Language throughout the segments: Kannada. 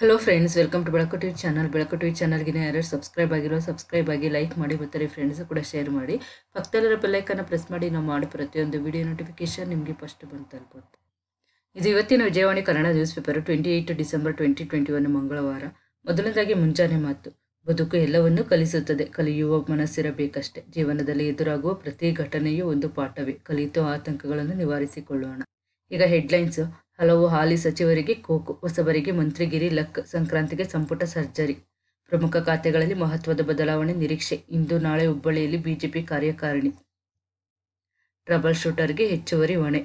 hello friends welcome to Belaku TV channel Belaku TV ಚಾನಲ್ಗಿನ ಯಾರು ಸಬ್ಸ್ಕ್ರೈಬ್ ಆಗಿರೋ ಸಬ್ಸ್ಕ್ರೈಬ್ ಆಗಿ ಲೈಕ್ ಮಾಡಿ ಬರ್ತಾರೆ ಫ್ರೆಂಡ್ಸ್ ಕೂಡ ಶೇರ್ ಮಾಡಿ ಪಕ್ಕದಲ್ಲಿರೋ ಬೆಲ್ಲೈಕನ್ನು ಪ್ರೆಸ್ ಮಾಡಿ ನಾವು ಮಾಡಿ ಪ್ರತಿಯೊಂದು ವಿಡಿಯೋ ನೋಟಿಫಿಕೇಶನ್ ನಿಮಗೆ ಫಸ್ಟ್ ಬಂದು ತಲುಪುತ್ತೆ ಇದು ಇವತ್ತಿನ Vijayavani Kannada newspaper twenty eight December twenty twenty one ಮಂಗಳವಾರ ಮೊದಲನೇದಾಗಿ ಮುಂಜಾನೆ ಮಾತು ಬದುಕು ಎಲ್ಲವನ್ನೂ ಕಲಿಸುತ್ತದೆ ಕಲಿಯುವ ಮನಸ್ಸಿರಬೇಕಷ್ಟೇ ಜೀವನದಲ್ಲಿ ಎದುರಾಗುವ ಪ್ರತಿ ಘಟನೆಯೂ ಒಂದು ಪಾಠವೇ ಕಲಿತು ಆತಂಕಗಳನ್ನು ನಿವಾರಿಸಿಕೊಳ್ಳೋಣ ಈಗ ಹೆಡ್ಲೈನ್ಸ್ ಹಲವು ಹಾಲಿ ಸಚಿವರಿಗೆ ಕೋಕು ಹೊಸಬರಿಗೆ ಮಂತ್ರಿಗಿರಿ ಲಕ್ ಸಂಕ್ರಾಂತಿಗೆ ಸಂಪುಟ ಸರ್ಜರಿ ಪ್ರಮುಖ ಖಾತೆಗಳಲ್ಲಿ ಮಹತ್ವದ ಬದಲಾವಣೆ ನಿರೀಕ್ಷೆ ಇಂದು ನಾಳೆ ಹುಬ್ಬಳ್ಳಿಯಲ್ಲಿ ಬಿಜೆಪಿ ಕಾರ್ಯಕಾರಿಣಿ ಟ್ರಬಲ್ ಶೂಟರ್ಗೆ ಹೆಚ್ಚುವರಿ ಹೊಣೆ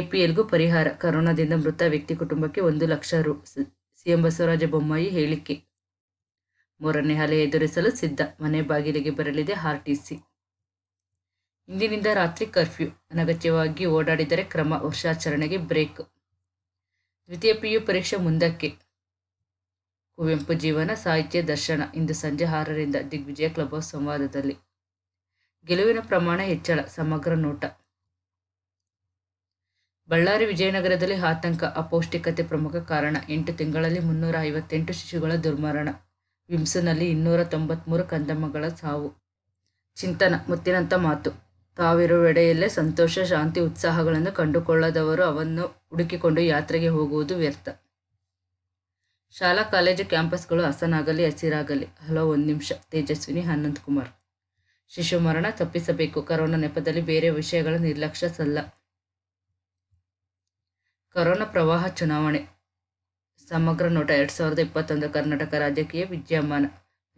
ಎಪಿಎಲ್ಗೂ ಪರಿಹಾರ ಕರೋನಾದಿಂದ ಮೃತ ವ್ಯಕ್ತಿ ಕುಟುಂಬಕ್ಕೆ ಒಂದು ಲಕ್ಷ ರು ಸಿಎಂ ಬಸವರಾಜ ಬೊಮ್ಮಾಯಿ ಹೇಳಿಕೆ ಮೂರನೇ ಅಲೆ ಎದುರಿಸಲು ಸಿದ್ಧ ಮನೆ ಬಾಗಿಲಿಗೆ ಬರಲಿದೆ ಆರ್ಟಿಸಿ ಇಂದಿನಿಂದ ರಾತ್ರಿ ಕರ್ಫ್ಯೂ ಅನಗತ್ಯವಾಗಿ ಓಡಾಡಿದರೆ ಕ್ರಮ ವರ್ಷಾಚರಣೆಗೆ ಬ್ರೇಕ್ ದ್ವಿತೀಯ ಪಿಯು ಪರೀಕ್ಷೆ ಮುಂದಕ್ಕೆ ಕುವೆಂಪು ಜೀವನ ಸಾಹಿತ್ಯ ದರ್ಶನ ಇಂದು ಸಂಜೆ ಆರರಿಂದ ದಿಗ್ವಿಜಯ ಕ್ಲಬ್ ಹೌಸ್ ಸಂವಾದದಲ್ಲಿ ಗೆಲುವಿನ ಪ್ರಮಾಣ ಹೆಚ್ಚಳ ಸಮಗ್ರ ನೋಟ ಬಳ್ಳಾರಿ ವಿಜಯನಗರದಲ್ಲಿ ಆತಂಕ ಅಪೌಷ್ಟಿಕತೆ ಪ್ರಮುಖ ಕಾರಣ ಎಂಟು ತಿಂಗಳಲ್ಲಿ ಮುನ್ನೂರ ಐವತ್ತೆಂಟು ಶಿಶುಗಳ ದುರ್ಮರಣ ವಿಮ್ಸ್ನಲ್ಲಿ ಇನ್ನೂರ ತೊಂಬತ್ತ್ಮೂರು ಕಂದಮ್ಮಗಳ ಸಾವು ಚಿಂತನ ಮುತ್ತಿನಂಥ ಮಾತು ತಾವಿರುವೆಡೆಯಲ್ಲೇ ಸಂತೋಷ ಶಾಂತಿ ಉತ್ಸಾಹಗಳನ್ನು ಕಂಡುಕೊಳ್ಳದವರು ಅವನ್ನು ಹುಡುಕಿಕೊಂಡು ಯಾತ್ರೆಗೆ ಹೋಗುವುದು ವ್ಯರ್ಥ ಶಾಲಾ ಕಾಲೇಜು ಕ್ಯಾಂಪಸ್ಗಳು ಹಸನಾಗಲಿ ಹಸಿರಾಗಲಿ ಹಲೋ ಒಂದು ನಿಮಿಷ ತೇಜಸ್ವಿನಿ ಅನಂತ್ ಕುಮಾರ್ ಶಿಶು ಮರಣ ತಪ್ಪಿಸಬೇಕು ಕರೋನಾ ನೆಪದಲ್ಲಿ ಬೇರೆ ವಿಷಯಗಳ ನಿರ್ಲಕ್ಷ್ಯ ಸಲ್ಲ ಕರೋನಾ ಪ್ರವಾಹ ಚುನಾವಣೆ ಸಮಗ್ರ ನೋಟ ಎರಡು ಸಾವಿರದ ಇಪ್ಪತ್ತೊಂದು ಕರ್ನಾಟಕ ರಾಜಕೀಯ ವಿದ್ಯಮಾನ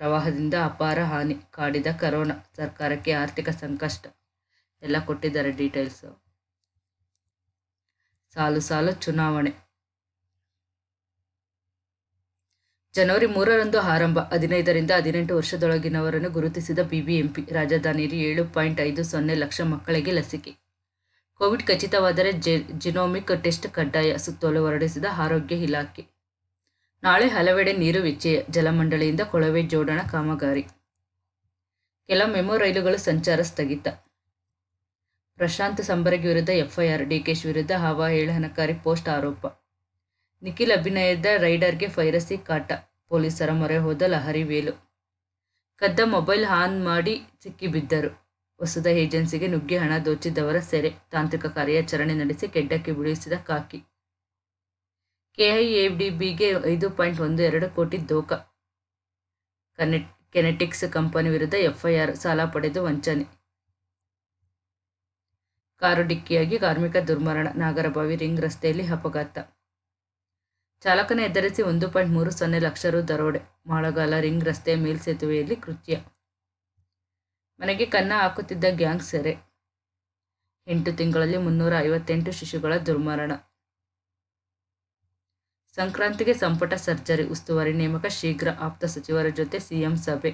ಪ್ರವಾಹದಿಂದ ಅಪಾರ ಹಾನಿ ಕಾಡಿದ ಕರೋನಾ ಸರ್ಕಾರಕ್ಕೆ ಆರ್ಥಿಕ ಸಂಕಷ್ಟ ಎಲ್ಲ ಕೊಟ್ಟಿದ್ದಾರೆ ಡೀಟೇಲ್ಸು ಸಾಲು ಸಾಲು ಚುನಾವಣೆ ಜನವರಿ ಮೂರರಂದು ಆರಂಭ ಹದಿನೈದರಿಂದ ಹದಿನೆಂಟು ವರ್ಷದೊಳಗಿನವರನ್ನು ಗುರುತಿಸಿದ ಬಿಬಿಎಂಪಿ ರಾಜಧಾನಿಯಲ್ಲಿ ಏಳು ಪಾಯಿಂಟ್ ಐದು ಸೊನ್ನೆ ಲಕ್ಷ ಮಕ್ಕಳಿಗೆ ಲಸಿಕೆ ಕೋವಿಡ್ ಖಚಿತವಾದರೆ ಜೆ ಜಿನೋಮಿಕ್ ಟೆಸ್ಟ್ ಕಡ್ಡಾಯ ಸುತ್ತೋಲೆ ಹೊರಡಿಸಿದ ಆರೋಗ್ಯ ಇಲಾಖೆ ನಾಳೆ ಹಲವೆಡೆ ನೀರು ವಿಚ್ಚಯ ಜಲಮಂಡಳಿಯಿಂದ ಕೊಳವೆ ಜೋಡಣ ಕಾಮಗಾರಿ ಕೆಲ ಮೆಮೋ ರೈಲುಗಳು ಸಂಚಾರ ಸ್ಥಗಿತ ಪ್ರಶಾಂತ್ ಸಂಬರಗಿ ವಿರುದ್ಧ ಎಫ್ಐಆರ್ ಡಿಕೆಶ್ ವಿರುದ್ಧ ಹವಾ ಏಳಹನಕಾರಿ ಪೋಸ್ಟ್ ಆರೋಪ ನಿಖಿಲ್ ಅಭಿನಯದ ರೈಡರ್ಗೆ ಫೈರಸಿ ಕಾಟ ಪೊಲೀಸರ ಮೊರೆ ಹೋದ ಲಹರಿ ವೇಲು ಕದ್ದ ಮೊಬೈಲ್ ಆನ್ ಮಾಡಿ ಸಿಕ್ಕಿಬಿದ್ದರು ಹೊಸದ ಏಜೆನ್ಸಿಗೆ ನುಗ್ಗಿ ಹಣ ದೋಚಿದವರ ಸೆರೆ ತಾಂತ್ರಿಕ ಕಾರ್ಯಾಚರಣೆ ನಡೆಸಿ ಕೆಡ್ಡಕ್ಕೆ ಬಿಡಿಸಿದ ಕಾಕಿ ಕೆಐಎಡಿಬಿಗೆ ಐದು ಪಾಯಿಂಟ್ ಒಂದು ಎರಡು ಕೋಟಿ ದೋಖ ಕನೆಟ್ ಕೆನೆಟಿಕ್ಸ್ ಕಂಪನಿ ವಿರುದ್ಧ ಎಫ್ಐಆರ್ ಸಾಲ ಪಡೆದು ವಂಚನೆ ಕಾರು ಡಿಕ್ಕಿಯಾಗಿ ಕಾರ್ಮಿಕ ದುರ್ಮರಣ ನಾಗರಬಾವಿ ರಿಂಗ್ ರಸ್ತೆಯಲ್ಲಿ ಅಪಘಾತ ಚಾಲಕನ ಎದುರಿಸಿ ಒಂದು ಪಾಯಿಂಟ್ ಮೂರು ಸೊನ್ನೆ ಲಕ್ಷ ರು ದರೋಡೆ ಮಾಳಗಾಲ ರಿಂಗ್ ರಸ್ತೆಯ ಮೇಲ್ಸೇತುವೆಯಲ್ಲಿ ಕೃತ್ಯ ಮನೆಗೆ ಕನ್ನ ಹಾಕುತ್ತಿದ್ದ ಗ್ಯಾಂಗ್ ಸೆರೆ ಎಂಟು ತಿಂಗಳಲ್ಲಿ ಮುನ್ನೂರ ಐವತ್ತೆಂಟು ಶಿಶುಗಳ ದುರ್ಮರಣ ಸಂಕ್ರಾಂತಿಗೆ ಸಂಪುಟ ಸರ್ಜರಿ ಉಸ್ತುವಾರಿ ನೇಮಕ ಶೀಘ್ರ ಆಪ್ತ ಸಚಿವರ ಜೊತೆ ಸಿಎಂ ಸಭೆ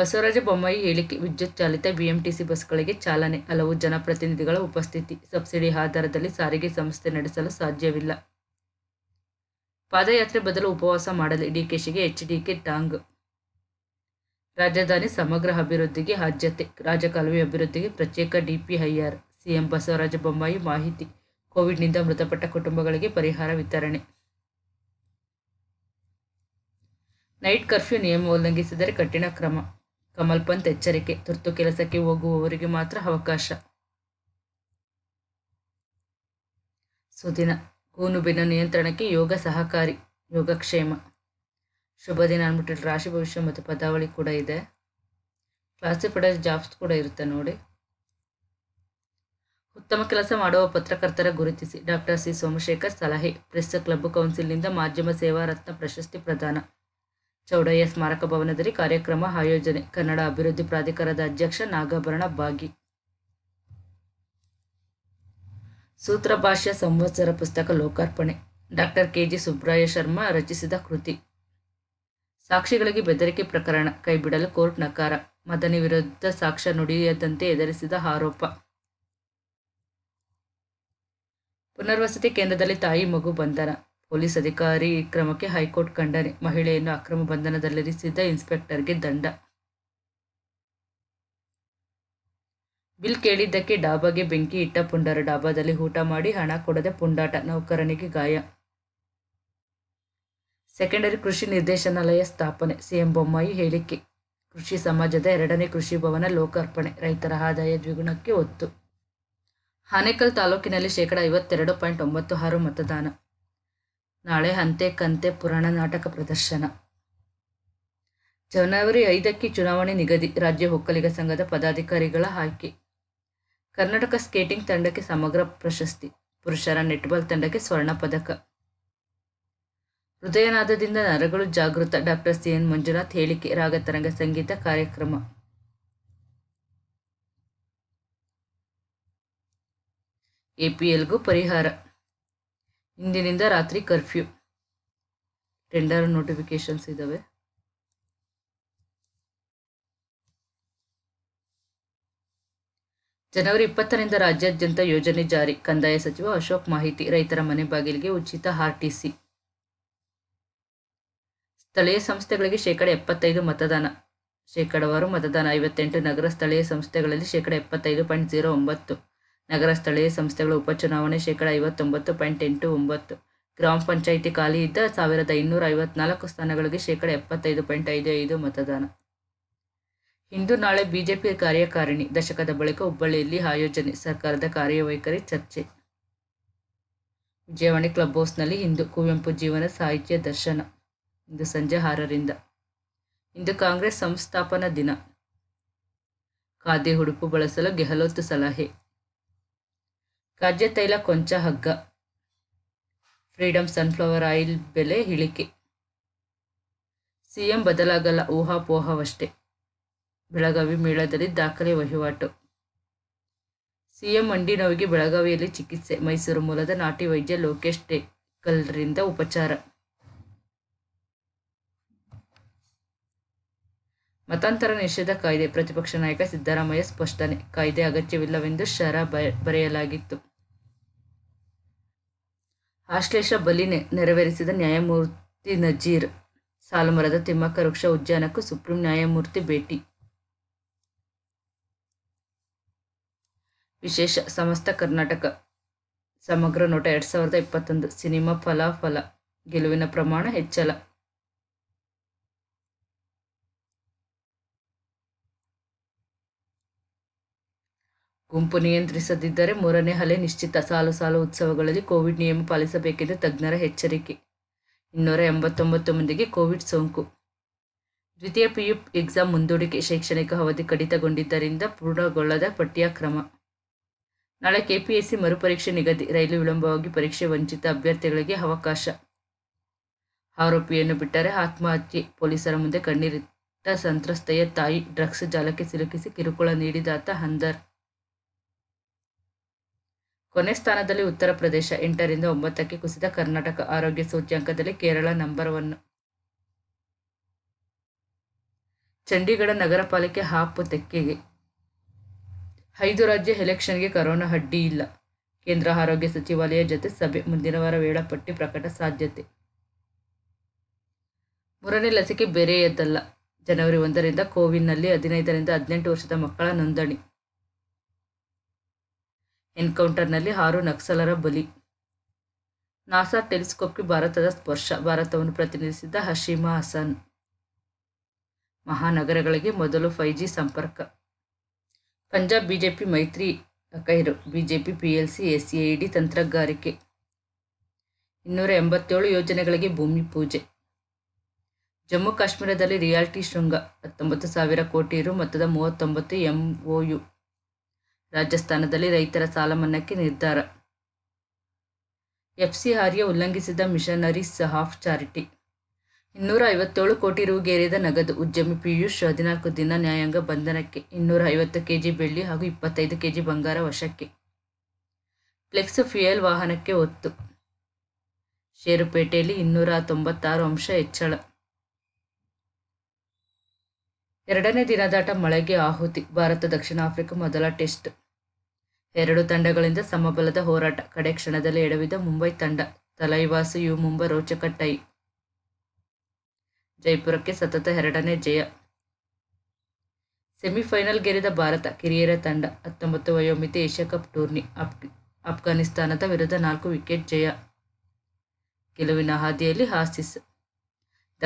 ಬಸವರಾಜ ಬೊಮ್ಮಾಯಿ ಹೇಳಿಕೆ ವಿದ್ಯುತ್ ಚಾಲಿತ ಬಿಎಂಟಿಸಿ ಬಸ್ಗಳಿಗೆ ಚಾಲನೆ ಹಲವು ಜನಪ್ರತಿನಿಧಿಗಳ ಉಪಸ್ಥಿತಿ ಸಬ್ಸಿಡಿ ಆಧಾರದಲ್ಲಿ ಸಾರಿಗೆ ಸಂಸ್ಥೆ ನಡೆಸಲು ಸಾಧ್ಯವಿಲ್ಲ ಪಾದಯಾತ್ರೆ ಬದಲು ಉಪವಾಸ ಮಾಡಲಿ ಡಿಕೆಶಿಗೆ ಎಚ್ ಡಿಕೆ ಟಾಂಗ್ ರಾಜಧಾನಿ ಸಮಗ್ರ ಅಭಿವೃದ್ಧಿಗೆ ಆದ್ಯತೆ ರಾಜಕಾಲುವೆ ಅಭಿವೃದ್ಧಿಗೆ ಪ್ರತ್ಯೇಕ ಡಿಪಿಐಆರ್ ಸಿಎಂ ಬಸವರಾಜ ಬೊಮ್ಮಾಯಿ ಮಾಹಿತಿ ಕೋವಿಡ್ನಿಂದ ಮೃತಪಟ್ಟ ಕುಟುಂಬಗಳಿಗೆ ಪರಿಹಾರ ವಿತರಣೆ ನೈಟ್ ಕರ್ಫ್ಯೂ ನಿಯಮ ಉಲ್ಲಂಘಿಸಿದರೆ ಕಠಿಣ ಕ್ರಮ ಕಮಲ್ ಪಂತ್ ಎಚ್ಚರಿಕೆ ತುರ್ತು ಕೆಲಸಕ್ಕೆ ಹೋಗುವವರಿಗೆ ಮಾತ್ರ ಅವಕಾಶ ಸುದಿನ ಕೂನುಬಿನ ನಿಯಂತ್ರಣಕ್ಕೆ ಯೋಗ ಸಹಕಾರಿ ಯೋಗಕ್ಷೇಮ ಶುಭ ದಿನ ಅಂದ್ಬಿಟ್ಟು ರಾಶಿ ಭವಿಷ್ಯ ಮತ್ತು ಪದಾವಳಿ ಕೂಡ ಇದೆ ಕ್ಲಾಸಿಫೈಡ್ ಜಾಬ್ಸ್ ಕೂಡ ಇರುತ್ತೆ ನೋಡಿ ಉತ್ತಮ ಕೆಲಸ ಮಾಡುವ ಪತ್ರಕರ್ತರ ಗುರುತಿಸಿ ಡಾಕ್ಟರ್ ಸಿ ಸೋಮಶೇಖರ್ ಸಲಹೆ ಪ್ರೆಸ್ ಕ್ಲಬ್ ಕೌನ್ಸಿಲ್ನಿಂದ ಮಾಧ್ಯಮ ಸೇವಾ ರತ್ನ ಪ್ರಶಸ್ತಿ ಪ್ರದಾನ ಚೌಡಯ್ಯ ಸ್ಮಾರಕ ಭವನದಲ್ಲಿ ಕಾರ್ಯಕ್ರಮ ಆಯೋಜನೆ ಕನ್ನಡ ಅಭಿವೃದ್ಧಿ ಪ್ರಾಧಿಕಾರದ ಅಧ್ಯಕ್ಷ ನಾಗಾಭರಣ ಬಾಗಿ ಸೂತ್ರ ಭಾಷ್ಯ ಸಂವತ್ಸರ ಪುಸ್ತಕ ಲೋಕಾರ್ಪಣೆ ಡಾಕ್ಟರ್ ಕೆಜಿ ಸುಬ್ರಾಯ ಶರ್ಮಾ ರಚಿಸಿದ ಕೃತಿ ಸಾಕ್ಷಿಗಳಿಗೆ ಬೆದರಿಕೆ ಪ್ರಕರಣ ಕೈಬಿಡಲು ಕೋರ್ಟ್ ನಕಾರ ಮದನಿ ವಿರುದ್ಧ ಸಾಕ್ಷ್ಯ ನುಡಿಯದಂತೆ ಎದುರಿಸಿದ ಆರೋಪ ಪುನರ್ವಸತಿ ಕೇಂದ್ರದಲ್ಲಿ ತಾಯಿ ಮಗು ಬಂಧನ ಪೊಲೀಸ್ ಅಧಿಕಾರಿ ಈ ಕ್ರಮಕ್ಕೆ ಹೈಕೋರ್ಟ್ ಖಂಡನೆ ಮಹಿಳೆಯನ್ನು ಅಕ್ರಮ ಬಂಧನದಲ್ಲಿರಿಸಿದ್ದ ಇನ್ಸ್ಪೆಕ್ಟರ್ಗೆ ದಂಡ ಬಿಲ್ ಕೇಳಿದ್ದಕ್ಕೆ ಡಾಬಾಗೆ ಬೆಂಕಿ ಇಟ್ಟ ಪುಂಡರ ಡಾಬಾದಲ್ಲಿ ಊಟ ಮಾಡಿ ಹಣ ಕೊಡದೆ ಪುಂಡಾಟ ನೌಕರನಿಗೆ ಗಾಯ ಸೆಕೆಂಡರಿ ಕೃಷಿ ನಿರ್ದೇಶನಾಲಯ ಸ್ಥಾಪನೆ ಸಿಎಂ ಬೊಮ್ಮಾಯಿ ಹೇಳಿಕೆ ಕೃಷಿ ಸಮಾಜದ ಎರಡನೇ ಕೃಷಿ ಭವನ ಲೋಕಾರ್ಪಣೆ ರೈತರ ಆದಾಯ ದ್ವಿಗುಣಕ್ಕೆ ಒತ್ತು ಹಾನೇಕಲ್ ತಾಲೂಕಿನಲ್ಲಿ ಶೇಕಡ ಐವತ್ತೆರಡು ಪಾಯಿಂಟ್ ಒಂಬತ್ತು ಆರು ಮತದಾನ ನಾಳೆ ಹಂತೆ ಕಂತೆ ಪುರಾಣ ನಾಟಕ ಪ್ರದರ್ಶನ ಜನವರಿ ಐದಕ್ಕೆ ಚುನಾವಣೆ ನಿಗದಿ ರಾಜ್ಯ ಒಕ್ಕಲಿಗ ಸಂಘದ ಪದಾಧಿಕಾರಿಗಳ ಆಯ್ಕೆ ಕರ್ನಾಟಕ ಸ್ಕೇಟಿಂಗ್ ತಂಡಕ್ಕೆ ಸಮಗ್ರ ಪ್ರಶಸ್ತಿ ಪುರುಷರ ನೆಟ್ಬಾಲ್ ತಂಡಕ್ಕೆ ಸ್ವರ್ಣ ಪದಕ ಹೃದಯನಾದದಿಂದ ನರಗಳು ಜಾಗೃತ ಡಾಕ್ಟರ್ ಸಿ ಎನ್ ಮಂಜುನಾಥ್ ಹೇಳಿಕೆ ರಾಗತರಂಗ ಸಂಗೀತ ಕಾರ್ಯಕ್ರಮ ಎಪಿಎಲ್ಗೂ ಪರಿಹಾರ ಇಂದಿನಿಂದ ರಾತ್ರಿ ಕರ್ಫ್ಯೂ ಟೆಂಡರ್ ನೋಟಿಫಿಕೇಶನ್ಸ್ ಇದ್ದಾವೆ ಜನವರಿ ಇಪ್ಪತ್ತರಿಂದ ರಾಜ್ಯಾದ್ಯಂತ ಯೋಜನೆ ಜಾರಿ ಕಂದಾಯ ಸಚಿವ ಅಶೋಕ್ ಮಾಹಿತಿ ರೈತರ ಮನೆ ಬಾಗಿಲಿಗೆ ಉಚಿತ ಆರ್ಟಿಸಿ ಸ್ಥಳೀಯ ಸಂಸ್ಥೆಗಳಿಗೆ ಶೇಕಡ ಎಪ್ಪತ್ತೈದು ಮತದಾನ ಶೇಕಡವಾರು ಮತದಾನ ಐವತ್ತೆಂಟು ನಗರ ಸ್ಥಳೀಯ ಸಂಸ್ಥೆಗಳಲ್ಲಿ ಶೇಕಡ ಎಪ್ಪತ್ತೈದು ಪಾಯಿಂಟ್ ಜೀರೋ ಒಂಬತ್ತು ನಗರ ಸ್ಥಳೀಯ ಸಂಸ್ಥೆಗಳ ಉಪಚುನಾವಣೆ ಶೇಕಡ ಐವತ್ತೊಂಬತ್ತು ಪಾಯಿಂಟ್ ಎಂಟು ಒಂಬತ್ತು ಗ್ರಾಮ ಪಂಚಾಯಿತಿ ಖಾಲಿ ಇದ್ದ ಸಾವಿರದ ಇನ್ನೂರ ಐವತ್ನಾಲ್ಕು ಸ್ಥಾನಗಳಿಗೆ ಶೇಕಡ ಎಪ್ಪತ್ತೈದು ಪಾಯಿಂಟ್ ಐದು ಐದು ಮತದಾನ ಇಂದು ನಾಳೆ ಬಿಜೆಪಿ ಕಾರ್ಯಕಾರಿಣಿ ದಶಕದ ಬಳಿಕ ಹುಬ್ಬಳ್ಳಿಯಲ್ಲಿ ಆಯೋಜನೆ ಸರ್ಕಾರದ ಕಾರ್ಯವೈಖರಿ ಚರ್ಚೆ ವಿಜಯವಾಣಿ ಕ್ಲಬ್ ಹೌಸ್ನಲ್ಲಿ ಇಂದು ಕುವೆಂಪು ಜೀವನ ಸಾಹಿತ್ಯ ದರ್ಶನ ಇಂದು ಸಂಜೆ ಆರರಿಂದ ಇಂದು ಕಾಂಗ್ರೆಸ್ ಸಂಸ್ಥಾಪನಾ ದಿನ ಖಾದಿ ಉಡುಪು ಬಳಸಲು ಗೆಹ್ಲೋತ್ ಸಲಹೆ ಕಜ್ಜೆ ತೈಲ ಕೊಂಚ ಹಗ್ಗ ಫ್ರೀಡಮ್ ಸನ್ಫ್ಲವರ್ ಆಯಿಲ್ ಬೆಲೆ ಇಳಿಕೆ ಸಿಎಂ ಬದಲಾಗಲ್ಲ ಊಹಾಪೋಹವಷ್ಟೇ ಬೆಳಗಾವಿ ಮೇಳದಲ್ಲಿ ದಾಖಲೆ ವಹಿವಾಟು ಸಿಎಂ ಮಂಡಿ ನೋವಿಗೆ ಬೆಳಗಾವಿಯಲ್ಲಿ ಚಿಕಿತ್ಸೆ ಮೈಸೂರು ಮೂಲದ ನಾಟಿ ವೈದ್ಯ ಲೋಕೇಶ್ ಟೇಕಲ್ರಿಂದ ಉಪಚಾರ ಮತಾಂತರ ನಿಷೇಧ ಕಾಯ್ದೆ ಪ್ರತಿಪಕ್ಷ ನಾಯಕ ಸಿದ್ದರಾಮಯ್ಯ ಸ್ಪಷ್ಟನೆ ಕಾಯ್ದೆ ಅಗತ್ಯವಿಲ್ಲವೆಂದು ಶರ ಬರೆಯಲಾಗಿತ್ತು ಆಶ್ಲೇಷ ಬಲಿ ನೆರವೇರಿಸಿದ ನ್ಯಾಯಮೂರ್ತಿ ನಜೀರ್ ಸಾಲುಮರದ ತಿಮ್ಮಕ್ಕ ವೃಕ್ಷ ಉದ್ಯಾನಕ್ಕೂ ಸುಪ್ರೀಂ ನ್ಯಾಯಮೂರ್ತಿ ಭೇಟಿ ವಿಶೇಷ ಸಮಸ್ತ ಕರ್ನಾಟಕ ಸಮಗ್ರ ನೋಟ ಎರಡು ಸಾವಿರದ ಇಪ್ಪತ್ತೊಂದು ಸಿನಿಮಾ ಫಲಾಫಲ ಗೆಲುವಿನ ಪ್ರಮಾಣ ಹೆಚ್ಚಲ ಗುಂಪು ನಿಯಂತ್ರಿಸದಿದ್ದರೆ ಮೂರನೇ ಹಲೆ ನಿಶ್ಚಿತ ಸಾಲು ಸಾಲು ಉತ್ಸವಗಳಲ್ಲಿ ಕೋವಿಡ್ ನಿಯಮ ಪಾಲಿಸಬೇಕೆಂದು ತಜ್ಞರ ಎಚ್ಚರಿಕೆ ಇನ್ನೂರ ಎಂಬತ್ತೊಂಬತ್ತು ಮಂದಿಗೆ ಕೋವಿಡ್ ಸೋಂಕು ದ್ವಿತೀಯ ಪಿಯು ಎಕ್ಸಾಮ್ ಮುಂದೂಡಿಕೆ ಶೈಕ್ಷಣಿಕ ಅವಧಿ ಕಡಿತಗೊಂಡಿದ್ದರಿಂದ ಪೂರ್ಣಗೊಳ್ಳದ ಪಠ್ಯಕ್ರಮ ನಾಳೆ ಕೆಪಿಎಸ್ಸಿ ಮರುಪರೀಕ್ಷೆ ನಿಗದಿ ರೈಲು ವಿಳಂಬವಾಗಿ ಪರೀಕ್ಷೆ ವಂಚಿತ ಅಭ್ಯರ್ಥಿಗಳಿಗೆ ಅವಕಾಶ ಆರೋಪಿಯನ್ನು ಬಿಟ್ಟರೆ ಆತ್ಮಹತ್ಯೆ ಪೊಲೀಸರ ಮುಂದೆ ಕಣ್ಣೀರಿಟ್ಟ ಸಂತ್ರಸ್ತೆಯ ತಾಯಿ ಡ್ರಗ್ಸ್ ಜಾಲಕ್ಕೆ ಸಿಲುಕಿಸಿ ಕಿರುಕುಳ ನೀಡಿದಾತ ಹಂದರ್ ಕೊನೆ ಸ್ಥಾನದಲ್ಲಿ ಉತ್ತರ ಪ್ರದೇಶ ಎಂಟರಿಂದ ಒಂಬತ್ತಕ್ಕೆ ಕುಸಿದ ಕರ್ನಾಟಕ ಆರೋಗ್ಯ ಸೂಚ್ಯಾಂಕದಲ್ಲಿ ಕೇರಳ ನಂಬರ್ ಒನ್ ಚಂಡೀಗಢ ನಗರ ಪಾಲಿಕೆ ಹಾಪು ತೆಕ್ಕೆಗೆ ಐದು ರಾಜ್ಯ ಎಲೆಕ್ಷನ್ಗೆ ಕರೋನಾ ಅಡ್ಡಿ ಇಲ್ಲ ಕೇಂದ್ರ ಆರೋಗ್ಯ ಸಚಿವಾಲಯ ಜೊತೆ ಸಭೆ ಮುಂದಿನ ವಾರ ವೇಳಾಪಟ್ಟಿ ಪ್ರಕಟ ಸಾಧ್ಯತೆ ಮೂರನೇ ಲಸಿಕೆ ಬೇರೆಯದ್ದಲ್ಲ ಜನವರಿ ಒಂದರಿಂದ ಕೋವಿನ್ನಲ್ಲಿ ಹದಿನೈದರಿಂದ ಹದಿನೆಂಟು ವರ್ಷದ ಮಕ್ಕಳ ನೋಂದಣಿ ಎನ್ಕೌಂಟರ್ನಲ್ಲಿ ಆರು ನಕ್ಸಲರ ಬಲಿ ನಾಸಾ ಟೆಲಿಸ್ಕೋಪ್ಗೆ ಭಾರತದ ಸ್ಪರ್ಶ ಭಾರತವನ್ನು ಪ್ರತಿನಿಧಿಸಿದ್ದ ಹಶೀಮಾ ಹಸನ್ ಮಹಾನಗರಗಳಿಗೆ ಮೊದಲು ಫೈ ಜಿ ಸಂಪರ್ಕ ಪಂಜಾಬ್ ಬಿಜೆಪಿ ಮೈತ್ರಿ ಕೈರು ಬಿಜೆಪಿ ಪಿಎಲ್ಸಿ ಡಿ ತಂತ್ರಗಾರಿಕೆ ಇನ್ನೂರ ಎಂಬತ್ತೇಳು ಯೋಜನೆಗಳಿಗೆ ಭೂಮಿ ಪೂಜೆ ಜಮ್ಮು ಕಾಶ್ಮೀರದಲ್ಲಿ ರಿಯಾಲ್ಟಿ ಶೃಂಗ ಹತ್ತೊಂಬತ್ತು ಸಾವಿರ ಕೋಟಿ ರು ಮೊತ್ತದ ಮೂವತ್ತೊಂಬತ್ತು ಎಂಒಯು ರಾಜಸ್ಥಾನದಲ್ಲಿ ರೈತರ ಸಾಲ ಮನ್ನಾಕ್ಕೆ ನಿರ್ಧಾರ ಎಫ್ ಉಲ್ಲಂಘಿಸಿದ ಮಿಷನರೀಸ್ ಆಫ್ ಚಾರಿಟಿ ಇನ್ನೂರ ಐವತ್ತೇಳು ಕೋಟಿ ರೂಗೇರಿದ ನಗದು ಉದ್ಯಮಿ ಪಿಯೂಷ್ ಹದಿನಾಲ್ಕು ದಿನ ನ್ಯಾಯಾಂಗ ಬಂಧನಕ್ಕೆ ಇನ್ನೂರ ಐವತ್ತು ಕೆಜಿ ಬೆಳ್ಳಿ ಹಾಗೂ ಇಪ್ಪತ್ತೈದು ಕೆಜಿ ಬಂಗಾರ ವಶಕ್ಕೆ ಫ್ಲೆಕ್ಸ್ ಫ್ಯೂಯಲ್ ವಾಹನಕ್ಕೆ ಒತ್ತು ಷೇರುಪೇಟೆಯಲ್ಲಿ ಇನ್ನೂರ ತೊಂಬತ್ತಾರು ಅಂಶ ಹೆಚ್ಚಳ ಎರಡನೇ ದಿನದಾಟ ಮಳೆಗೆ ಆಹುತಿ ಭಾರತ ದಕ್ಷಿಣ ಆಫ್ರಿಕಾ ಮೊದಲ ಟೆಸ್ಟ್ ಎರಡು ತಂಡಗಳಿಂದ ಸಮಬಲದ ಹೋರಾಟ ಕಡೆ ಕ್ಷಣದಲ್ಲಿ ಎಡವಿದ ಮುಂಬೈ ತಂಡ ತಲೈವಾಸು ಯು ಮುಂಬ ರೋಚಕ ಟೈ ಜೈಪುರಕ್ಕೆ ಸತತ ಎರಡನೇ ಜಯ ಸೆಮಿಫೈನಲ್ ಗೆರೆದ ಭಾರತ ಕಿರಿಯರ ತಂಡ ಹತ್ತೊಂಬತ್ತು ವಯೋಮಿತಿ ಏಷ್ಯಾ ಕಪ್ ಟೂರ್ನಿ ಅಫ್ ಅಫ್ಘಾನಿಸ್ತಾನದ ವಿರುದ್ಧ ನಾಲ್ಕು ವಿಕೆಟ್ ಜಯ ಗೆಲುವಿನ ಹಾದಿಯಲ್ಲಿ ಹಾಸಿಸ್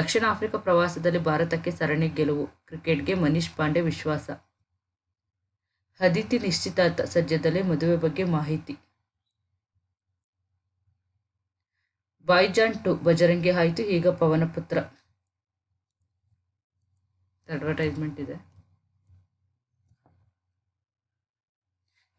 ದಕ್ಷಿಣ ಆಫ್ರಿಕಾ ಪ್ರವಾಸದಲ್ಲಿ ಭಾರತಕ್ಕೆ ಸರಣಿ ಗೆಲುವು ಕ್ರಿಕೆಟ್ಗೆ ಮನೀಶ್ ಪಾಂಡೆ ವಿಶ್ವಾಸ ಅದಿತಿ ನಿಶ್ಚಿತಾರ್ಥ ಸದ್ಯದಲ್ಲೇ ಮದುವೆ ಬಗ್ಗೆ ಮಾಹಿತಿ ಬಾಯ್ಜಾನ್ ಟು ಬಜರಂಗಿ ಆಯಿತು ಈಗ ಪವನಪುತ್ರ ಪುತ್ರ ಅಡ್ವರ್ಟೈಸ್ಮೆಂಟ್ ಇದೆ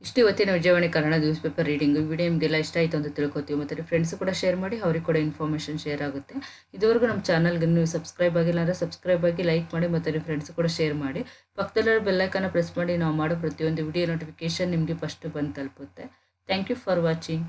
ಇಷ್ಟು ಇವತ್ತಿನ Vijayavani Kannada newspaper reading video ನಿಮಗೆಲ್ಲ ಇಷ್ಟ ಆಯಿತು ಅಂತ ತಿಳ್ಕೊತೀವಿ ಮತ್ತು ಫ್ರೆಂಡ್ಸ್ ಕೂಡ ಶೇರ್ ಮಾಡಿ ಅವ್ರಿಗೆ ಕೂಡ ಇನ್ಫಾರ್ಮೇಷನ್ ಶೇರ್ ಆಗುತ್ತೆ ಇದುವರೆಗೂ ನಮ್ಮ ಚಾನಲ್ಗೆ ನೀವು ಸಬ್ಸ್ಕ್ರೈಬ್ ಆಗಿಲ್ಲ ಅಂದರೆ ಸಬ್ಸ್ಕ್ರೈಬ್ ಆಗಿ ಲೈಕ್ ಮಾಡಿ ಮತ್ತು ನಿಮ್ಮ ಫ್ರೆಂಡ್ಸ್ ಕೂಡ ಶೇರ್ ಮಾಡಿ ಪಕ್ಕದಲ್ಲಿರೋ ಬೆಲ್ಲೈಕನ್ನ ಪ್ರೆಸ್ ಮಾಡಿ ನಾವು ಮಾಡೋ ಪ್ರತಿಯೊಂದು ವಿಡಿಯೋ ನೋಟಿಫಿಕೇಷನ್ ನಿಮಗೆ ಫಸ್ಟ್ ಬಂದು ತಲುಪುತ್ತೆ ಥ್ಯಾಂಕ್ ಯು ಫಾರ್ ವಾಚಿಂಗ್